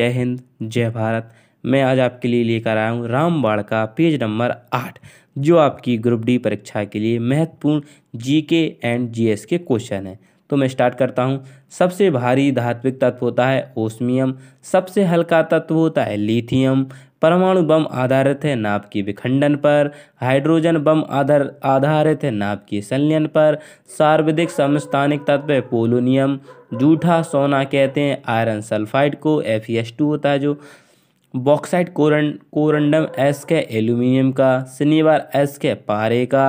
जय हिंद जय भारत मैं आज आपके लिए लेकर आया हूँ रामबाण का पेज नंबर आठ जो आपकी ग्रुप डी परीक्षा के लिए महत्वपूर्ण जीके एंड जीएस के क्वेश्चन हैं तो मैं स्टार्ट करता हूँ सबसे भारी धात्विक तत्व होता है ओस्मियम सबसे हल्का तत्व होता है लिथियम परमाणु बम आधारित है नाभ की विखंडन पर हाइड्रोजन बम आधार आधारित है नाभ की संलयन पर सार्वधिक समस्थानिक तत्व पोलोनियम जूठा सोना कहते हैं आयरन सल्फाइड को एफ e होता है जो बॉक्साइड कोरन कोरंडम एस के एल्यूमिनियम का शनिवार एस के पारे का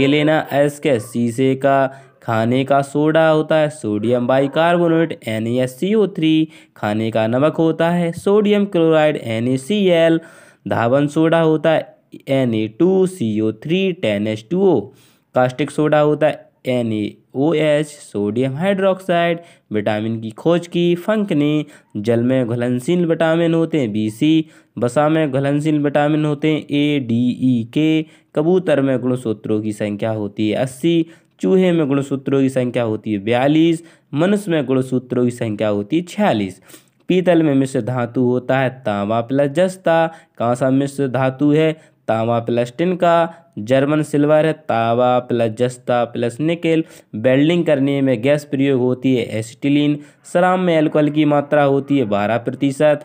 गिलेना एस के शीशे का खाने का सोडा होता है सोडियम बाइकार्बोनेट NaSCO3 खाने का नमक होता है सोडियम क्लोराइड NaCl धावन सोडा होता है Na2CO3 10H2O कास्टिक सोडा होता है NaOH सोडियम हाइड्रोक्साइड विटामिन की खोज की फंक ने जल में घुलनशील विटामिन होते हैं बी सी बसा में घुलनशील विटामिन होते हैं ए डी ई के कबूतर में गुणसूत्रों की संख्या होती है अस्सी चूहे में गुणसूत्रों की संख्या होती है बयालीस मनुष्य में गुणसूत्रों की संख्या होती है छियालीस पीतल में मिश्र धातु होता है तांबा प्लस जस्ता कहाँ सा मिश्र धातु है तांबा प्लस टिन का जर्मन सिल्वर है तांबा प्लस जस्ता प्लस निकेल वेल्डिंग करने में गैस प्रयोग होती है एसिटिलीन शराब में एल्कोहल की मात्रा होती है बारह प्रतिशत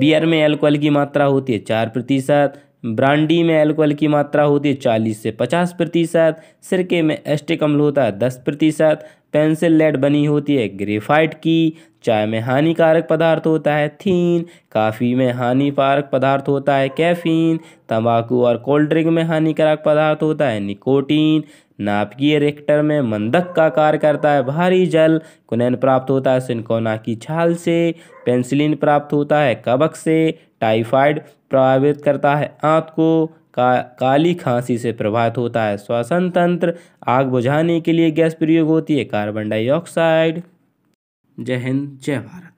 बियर में एल्कोहल की मात्रा होती है चार प्रतिशत ब्रांडी में एल्कोहल की मात्रा होती है चालीस से पचास प्रतिशत सिरके में एस्टिक अम्ल होता है दस प्रतिशत पेंसिल लेड बनी होती है ग्रेफाइट की चाय में हानिकारक पदार्थ होता है थीन काफ़ी में हानिकारक पदार्थ होता है कैफीन तंबाकू और कोल्ड ड्रिंक में हानिकारक पदार्थ होता है निकोटीन नापकीय रेक्टर में मंदक का कार्य करता है भारी जल कुनैन प्राप्त होता है सिनकोना की छाल से पेंसिलिन प्राप्त होता है कबक से टाइफाइड प्रभावित करता है आँख को का काली खांसी से प्रभावित होता है श्वसन तंत्र आग बुझाने के लिए गैस प्रयोग होती है कार्बन डाइऑक्साइड जय हिंद जय भारत